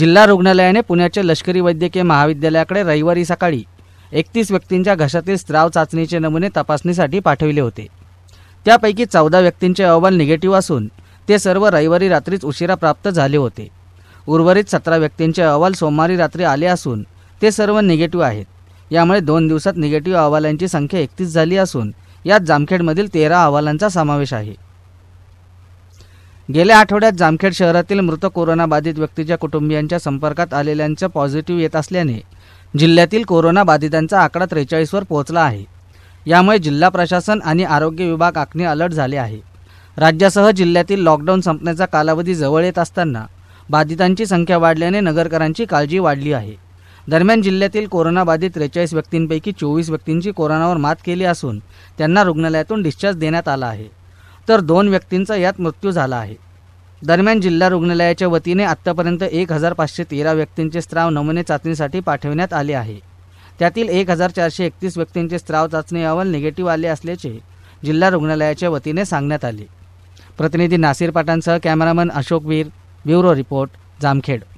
जिल्हा रुग्णालयाने पुण्याचे लष्करी वैद्यकीय महाविद्यालयाकडे रविवारी सकाळी एकतीस व्यक्तींच्या घशातील स्त्राव चाचणीचे नमुने तपासणीसाठी पाठविले होते त्यापैकी चौदा व्यक्तींचे अहवाल निगेटिव्ह असून ते सर्व रविवारी रात्रीच उशिरा प्राप्त झाले होते उर्वरित सतरा व्यक्तींचे अहवाल सोमवारी रात्री आले असून ते सर्व निगेटिव्ह आहेत यामुळे दोन दिवसात निगेटिव्ह अहवालांची संख्या एकतीस झाली असून यात जामखेडमधील तेरा अहवालांचा समावेश आहे गेल्या आठवड्यात जामखेड शहरातील मृत कोरोनाबाधित व्यक्तीच्या कुटुंबियांच्या संपर्कात आलेल्यांचं पॉझिटिव्ह येत असल्याने जिल्ह्यातील कोरोनाबाधितांचा आकडा त्रेचाळीसवर पोहोचला आहे यामुळे जिल्हा प्रशासन आणि आरोग्य विभाग आखणी अलर्ट झाले आहे राज्यासह जिल्ह्यातील लॉकडाऊन संपण्याचा कालावधी जवळ येत असताना बाधितांची संख्या वाढल्याने नगरकरांची काळजी वाढली आहे दरम्यान जिल्ह्यातील कोरोनाबाधित त्रेचाळीस व्यक्तींपैकी चोवीस व्यक्तींची कोरोनावर मात केली असून त्यांना रुग्णालयातून डिस्चार्ज देण्यात आला आहे तर दोन व्यक्तींचा यात मृत्यू झाला आहे दरम्यान जिल्हा रुग्णालयाच्या वतीने आत्तापर्यंत एक हजार पाचशे तेरा व्यक्तींचे स्त्राव नमुने चाचणीसाठी पाठविण्यात आले आहे त्यातील एक हजार चारशे एकतीस व्यक्तींचे स्त्राव चाचणी अहवाल निगेटिव्ह आले असल्याचे जिल्हा रुग्णालयाच्या वतीने सांगण्यात आले प्रतिनिधी नासिर पाटांसह cameraman Ashok Veer bureau report Jamkhed